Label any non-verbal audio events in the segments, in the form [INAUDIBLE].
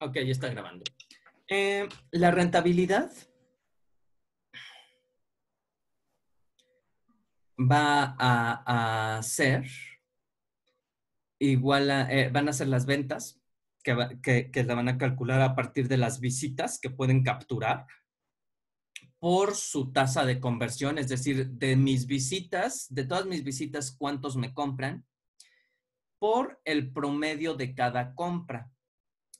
Ok, ya está grabando. Eh, la rentabilidad va a, ser igual a, eh, van a ser las ventas que la van a calcular a partir de las visitas que pueden capturar por su tasa de conversión, es decir, de mis visitas, de todas mis visitas, cuántos me compran por el promedio de cada compra.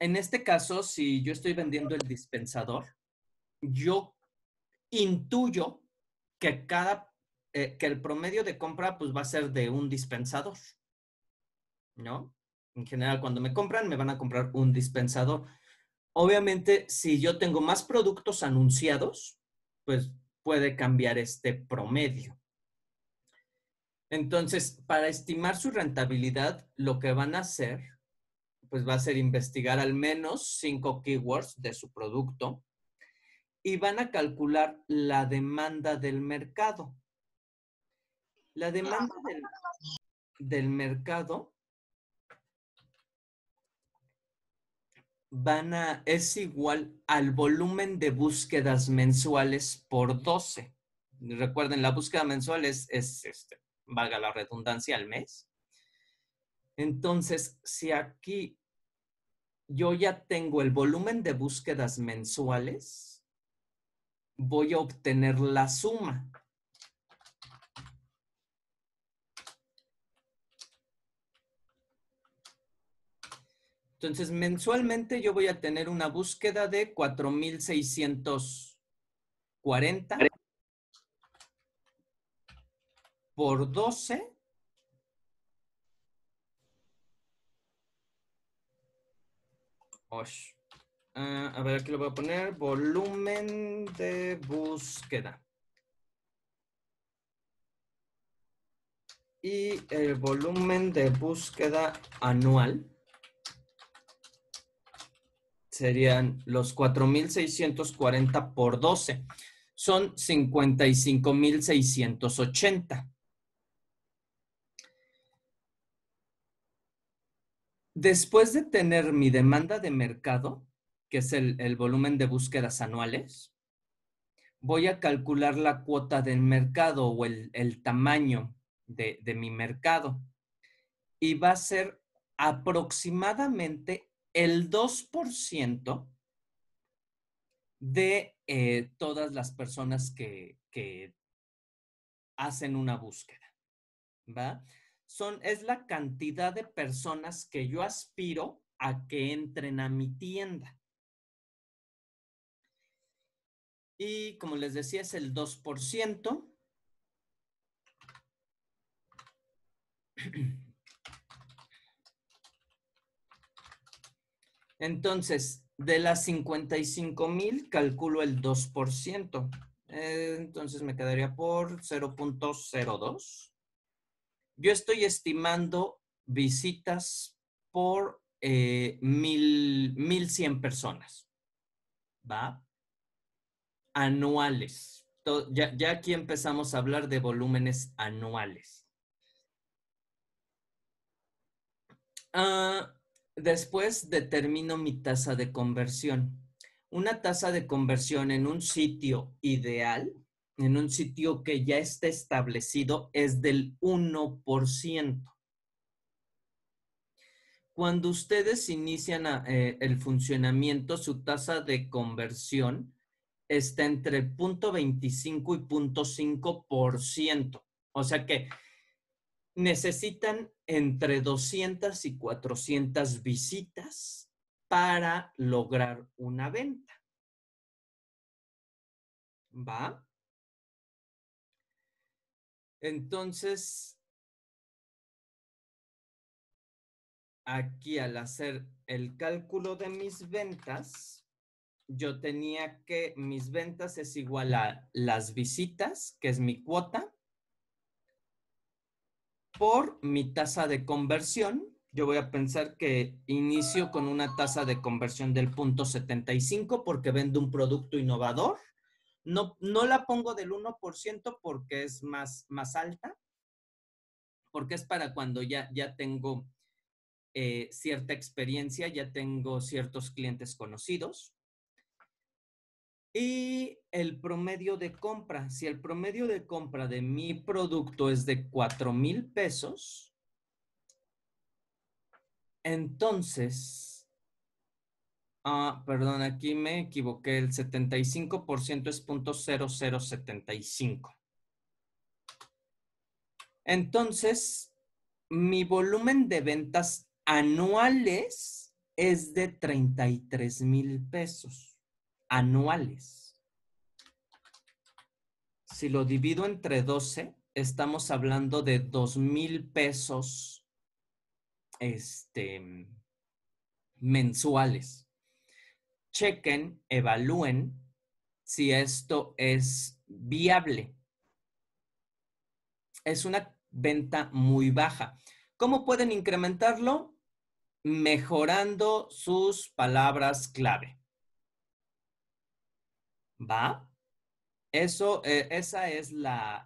En este caso, si yo estoy vendiendo el dispensador, yo intuyo que cada eh, que el promedio de compra pues va a ser de un dispensador, ¿no? En general, cuando me compran, me van a comprar un dispensador. Obviamente, si yo tengo más productos anunciados, pues puede cambiar este promedio. Entonces, para estimar su rentabilidad, lo que van a hacer, pues va a ser investigar al menos cinco keywords de su producto y van a calcular la demanda del mercado. La demanda del, mercado es igual al volumen de búsquedas mensuales por 12. Recuerden, la búsqueda mensual es este, valga la redundancia, al mes. Entonces, si aquí yo ya tengo el volumen de búsquedas mensuales, voy a obtener la suma. Entonces, mensualmente yo voy a tener una búsqueda de 4,640 por 12 ah, a ver, aquí lo voy a poner. Volumen de búsqueda. Y el volumen de búsqueda anual serían los 4.640 por 12. Son 55.680. Después de tener mi demanda de mercado, que es el, volumen de búsquedas anuales, voy a calcular la cuota del mercado o el, tamaño de, mi mercado. Y va a ser aproximadamente el 2% de eh, todas las personas que, que, hacen una búsqueda. ¿va? es la cantidad de personas que yo aspiro a que entren a mi tienda. Y como les decía, es el 2%. [CLEARS THROAT] Entonces, de las 55 mil, calculo el 2%. Eh, entonces me quedaría por 0.02 yo estoy estimando visitas por eh, mil, 1100 personas, ¿va? Anuales. Ya, aquí empezamos a hablar de volúmenes anuales. Ah, después determino mi tasa de conversión. Una tasa de conversión en un sitio ideal en un sitio que ya está establecido es del 1%. Cuando ustedes inician eh, el funcionamiento, su tasa de conversión está entre el 0.25 y 0.5%. O sea que necesitan entre 200 y 400 visitas para lograr una venta. ¿Va? Entonces, aquí al hacer el cálculo de mis ventas, yo tenía que mis ventas es igual a las visitas, que es mi cuota, por mi tasa de conversión. Yo voy a pensar que inicio con una tasa de conversión del punto 75 porque vendo un producto innovador no, la pongo del 1% porque es más, más alta, porque es para cuando ya, ya tengo eh, cierta experiencia, ya tengo ciertos clientes conocidos. Y el promedio de compra, si el promedio de compra de mi producto es de 4 mil pesos, entonces Ah, perdón, aquí me equivoqué. El 75% es .0075. Entonces, mi volumen de ventas anuales es de 33 mil pesos. Anuales. Si lo divido entre 12, estamos hablando de 2 mil pesos este, mensuales chequen, evalúen si esto es viable. Es una venta muy baja. ¿Cómo pueden incrementarlo? Mejorando sus palabras clave. ¿Va? Eso, eh, esa es la,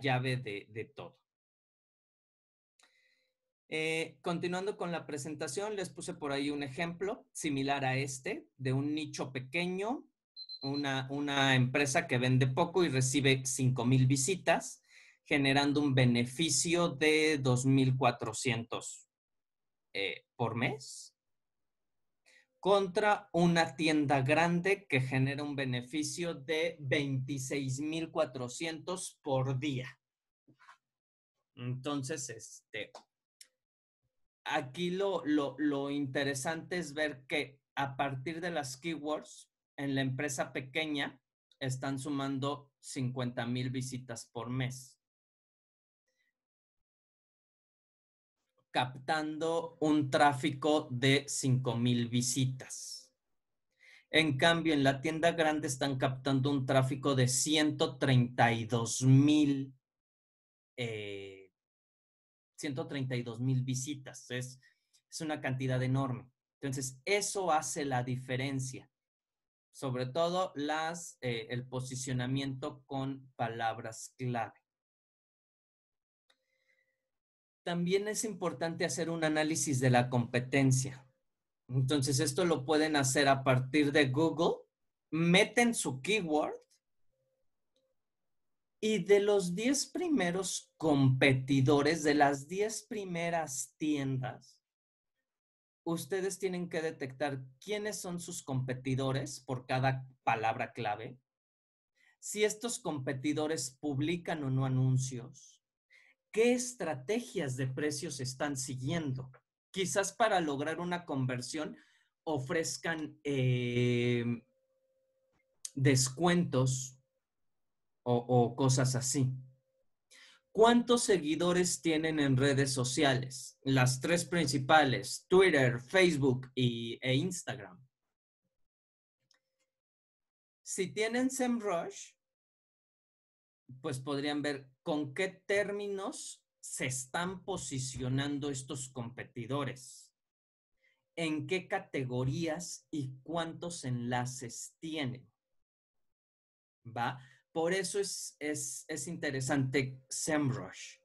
llave de todo. Eh, continuando con la presentación, les puse por ahí un ejemplo similar a este, de un nicho pequeño, una, empresa que vende poco y recibe 5.000 visitas, generando un beneficio de 2.400 eh, por mes, contra una tienda grande que genera un beneficio de 26.400 por día. Entonces, este, aquí lo, interesante es ver que a partir de las keywords en la empresa pequeña están sumando 50 mil visitas por mes. captando un tráfico de 5,000 visitas. En cambio, en la tienda grande están captando un tráfico de 132,000 eh, 132 mil visitas. Es, es una cantidad enorme. Entonces, eso hace la diferencia. Sobre todo las, eh, el posicionamiento con palabras clave. También es importante hacer un análisis de la competencia. Entonces, esto lo pueden hacer a partir de Google. Meten su keyword y de los 10 primeros competidores, de las 10 primeras tiendas, ustedes tienen que detectar quiénes son sus competidores por cada palabra clave, si estos competidores publican o no anuncios, qué estrategias de precios están siguiendo. Quizás para lograr una conversión ofrezcan eh, descuentos o, cosas así. ¿Cuántos seguidores tienen en redes sociales? Las tres principales, Twitter, Facebook y, e Instagram. Si tienen SEMrush, pues podrían ver con qué términos se están posicionando estos competidores, en qué categorías y cuántos enlaces tienen. ¿Va? Por eso es, interesante SEMrush.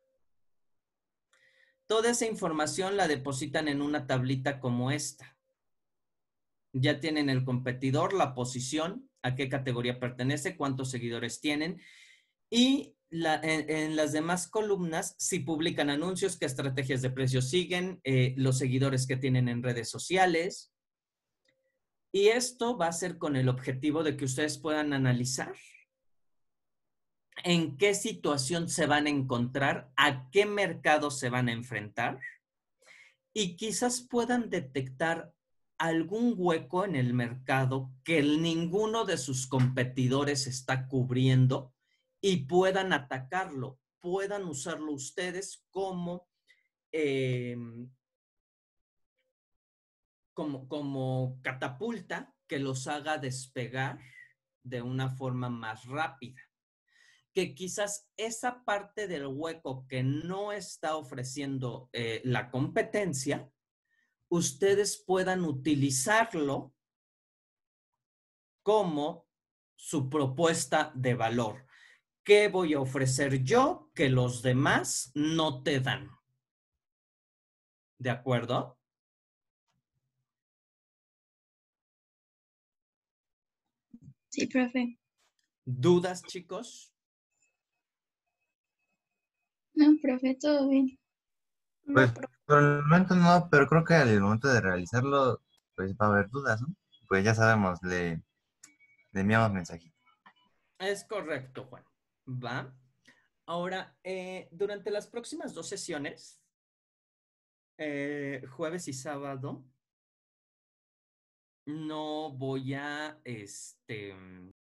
Toda esa información la depositan en una tablita como esta. Ya tienen el competidor, la posición, a qué categoría pertenece, cuántos seguidores tienen y en, las demás columnas si publican anuncios, qué estrategias de precio siguen, eh, los seguidores que tienen en redes sociales. Y esto va a ser con el objetivo de que ustedes puedan analizar en qué situación se van a encontrar, a qué mercado se van a enfrentar y quizás puedan detectar algún hueco en el mercado que ninguno de sus competidores está cubriendo y puedan atacarlo, puedan usarlo ustedes como, em, como, como catapulta que los haga despegar de una forma más rápida que quizás esa parte del hueco que no está ofreciendo eh, la competencia, ustedes puedan utilizarlo como su propuesta de valor. ¿Qué voy a ofrecer yo que los demás no te dan? ¿De acuerdo? Sí, profe. ¿Dudas, chicos? No, profe, todo bien. Pues por el momento no, pero creo que al momento de realizarlo, pues va a haber dudas, ¿no? Pues ya sabemos, le, enviamos mensajito. Es correcto, Juan. Va. Ahora, eh, durante las próximas dos sesiones, eh, jueves y sábado, no voy a, este,